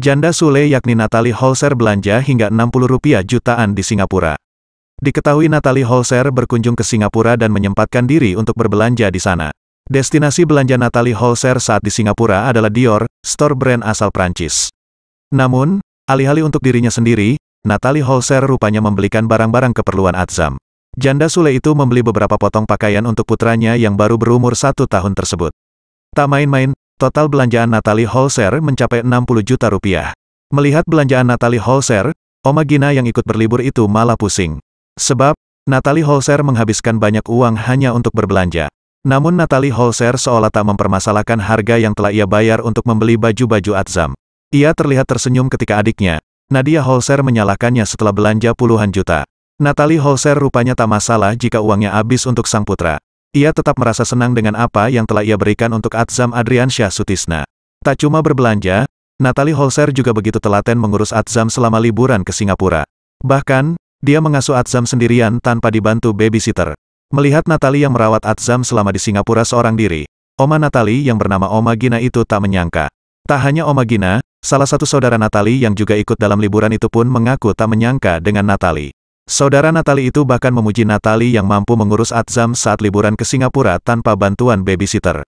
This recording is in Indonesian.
Janda Sule yakni Natalie Holser belanja hingga 60 60 jutaan di Singapura. Diketahui Natalie Holser berkunjung ke Singapura dan menyempatkan diri untuk berbelanja di sana. Destinasi belanja Natalie Holser saat di Singapura adalah Dior, store brand asal Prancis. Namun, alih-alih untuk dirinya sendiri, Natalie Holser rupanya membelikan barang-barang keperluan Azam. Janda Sule itu membeli beberapa potong pakaian untuk putranya yang baru berumur satu tahun tersebut. Tak main-main, Total belanjaan Natalie Holser mencapai 60 juta rupiah. Melihat belanjaan Natalie Holser, Oma Gina yang ikut berlibur itu malah pusing. Sebab, Natalie Holser menghabiskan banyak uang hanya untuk berbelanja. Namun Natalie Holser seolah tak mempermasalahkan harga yang telah ia bayar untuk membeli baju-baju Atzam. Ia terlihat tersenyum ketika adiknya, Nadia Holser menyalahkannya setelah belanja puluhan juta. Natalie Holser rupanya tak masalah jika uangnya habis untuk sang putra. Ia tetap merasa senang dengan apa yang telah ia berikan untuk Atzam Adriansyah Sutisna. Tak cuma berbelanja, Natalie Holser juga begitu telaten mengurus Atzam selama liburan ke Singapura. Bahkan, dia mengasuh Atzam sendirian tanpa dibantu babysitter. Melihat Natalie yang merawat Atzam selama di Singapura seorang diri, Oma Natalie yang bernama Oma Gina itu tak menyangka. Tak hanya Oma Gina, salah satu saudara Natalie yang juga ikut dalam liburan itu pun mengaku tak menyangka dengan Natalie. Saudara Natali itu bahkan memuji Natali yang mampu mengurus Azam saat liburan ke Singapura tanpa bantuan babysitter.